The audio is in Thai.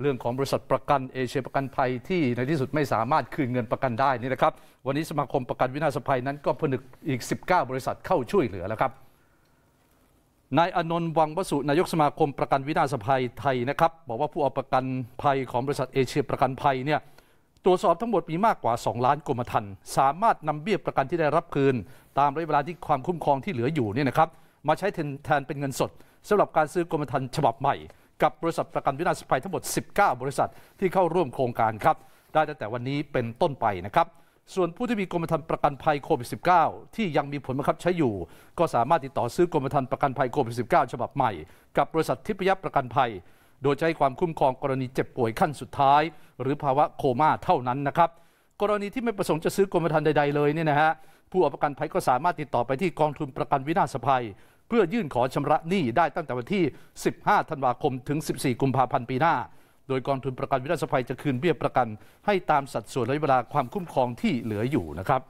เรื่องของบริษัทประกันเอเชียประกันภัยที่ในที่สุดไม่สามารถคืนเงินประกันได้นี่นะครับ วันนี้สมาคมประกันวินาศภัยนั้นก็ผนึกอีก 19 บริษัทเข้าช่วยเหลือแล้วครับนายอนนท์วังวสุนายกสมาคมประกันวินาศภัยไทยนะครับบอกว่าผู้เอาประกันภัยของบริษัทเอเชียประกันภัยเนี่ยตรวจสอบทั้งหมดมีมากกว่า 2 ล้านกรมธรรม์สามารถนำเบี้ยประกันที่ได้รับคืน ตามระยะเวลาที่ความคุ้มครองที่เหลืออยู่เนี่ยนะครับมาใช้แทนเป็นเงินสด สำหรับการซื้อกรมธรรม์ฉบับใหม่กับบริษัทประกันวินาศภัยทั้งหมด 19 บริษัทที่เข้าร่วมโครงการครับ ได้ตั้งแต่วันนี้เป็นต้นไปนะครับ ส่วนผู้ที่มีกรมธรรม์ประกันภัยโควิด -19 ที่ยังมีผลบังคับใช้อยู่ ก็สามารถติดต่อซื้อกรมธรรม์ประกันภัยโควิด -19 ฉบับใหม่ กับบริษัททิพยประกันภัย โดยใช้ความคุ้มครองกรณีเจ็บป่วยขั้นสุดท้าย หรือภาวะโคม่าเท่านั้นนะครับ กรณีที่ไม่ประสงค์จะซื้อกรมธรรม์ใดๆเลยเนี่ยนะฮะ ผู้เอาประกันภัยก็สามารถติดต่อไปที่กองทุนประกันวินาศภัยเพื่อยื่นขอชำระหนี้ได้ตั้งแต่วันที่ 15 ธันวาคม ถึง 14 กุมภาพันธ์ปีหน้า โดยกองทุนประกันวินาศภัยจะคืนเบี้ยประกันให้ตามสัดส่วนระยะเวลาความคุ้มครองที่เหลืออยู่นะครับ